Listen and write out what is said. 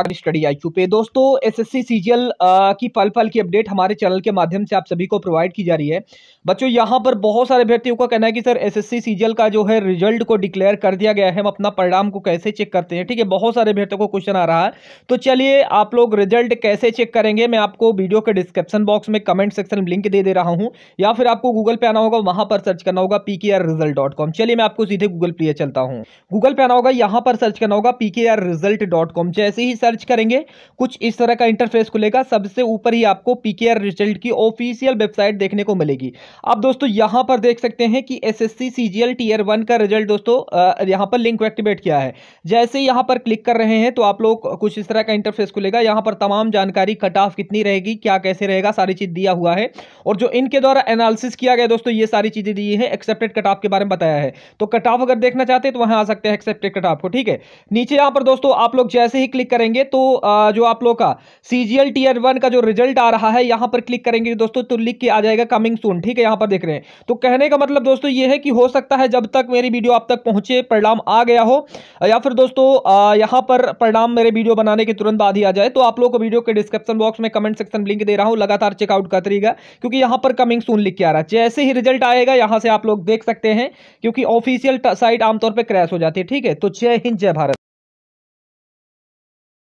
अगली स्टडी आई पे दोस्तों एसएससी सीजीएल की पल पल की अपडेट हमारे चैनल के माध्यम से आप सभी को प्रोवाइड की जा रही है बच्चों यहाँ पर बहुत सारे अभ्यर्थियों का कहना है कि सर एसएससी सीजीएल का जो है रिजल्ट को डिक्लेयर कर दिया गया है हम अपना परिणाम को कैसे चेक करते हैं ठीक है बहुत सारे अभ्यर्थियों को क्वेश्चन आ रहा है तो चलिए आप लोग रिजल्ट कैसे चेक करेंगे मैं आपको वीडियो के डिस्क्रिप्शन बॉक्स में कमेंट सेक्शन में लिंक दे दे रहा हूँ या फिर आपको गूगल पे आना होगा वहाँ पर सर्च करना होगा पी रिजल्ट डॉट कॉम चलिए मैं आपको सीधे गूगल पे चलता हूँ गूगल पे आना होगा यहाँ पर सर्च करना होगा पी रिजल्ट डॉट कॉम जैसे ही सर्च सर्च करेंगे कुछ इस तरह का इंटरफेस खुलेगा सबसे ऊपर ही आपको पीकेआर रिजल्ट की ऑफिशियल वेबसाइट देखने को मिलेगी अब दोस्तों यहां पर देख सकते हैं कि एस एस टीयर वन का रिजल्ट दोस्तों यहां पर लिंक एक्टिवेट किया है जैसे यहां पर क्लिक कर रहे हैं तो आप लोग कुछ इस तरह का इंटरफेस खुलेगा यहां पर तमाम जानकारी कट ऑफ कितनी रहेगी क्या कैसे रहेगा सारी चीज़ दिया हुआ है और जो इनके द्वारा एनालिसिस किया गया दोस्तों ये सारी चीज़ें दी है एक्सेप्टेड कट ऑफ के बारे में बताया है तो कट ऑफ अगर देखना चाहते हैं तो वहां आ सकते हैं एक्सेप्टेड कट ऑफ को ठीक है नीचे यहां पर दोस्तों आप लोग जैसे ही क्लिक करेंगे करेंगे तो जो आप लोग का C G L T N one का जो रिजल्ट आ रहा है यहाँ पर क्लिक करेंगे दोस्तों तो लिख के आ जाएगा कमिंग सून ठीक है यहाँ पर देख रहे हैं तो कहने का मतलब दोस्तों ये है कि हो सकता है जब तक मेरी वीडियो आप तक पहुँचे परिणाम आ गया हो या फिर दोस्तों यहाँ पर परिणाम मेरे वीडियो बनाने के तुरंत बाद ही आ जाए तो आप लोग को वीडियो के डिस्क्रिप्शन बॉक्स में कमेंट सेक्शन लिंक दे रहा हूँ लगातार चेकआउट करते रहिएगा क्योंकि यहाँ पर कमिंग सून लिख के आ रहा है जैसे ही रिजल्ट आएगा यहाँ से आप लोग देख सकते हैं क्योंकि ऑफिशियल साइट आमतौर पर क्रैश हो जाती है ठीक है तो जय हिंद जय भारत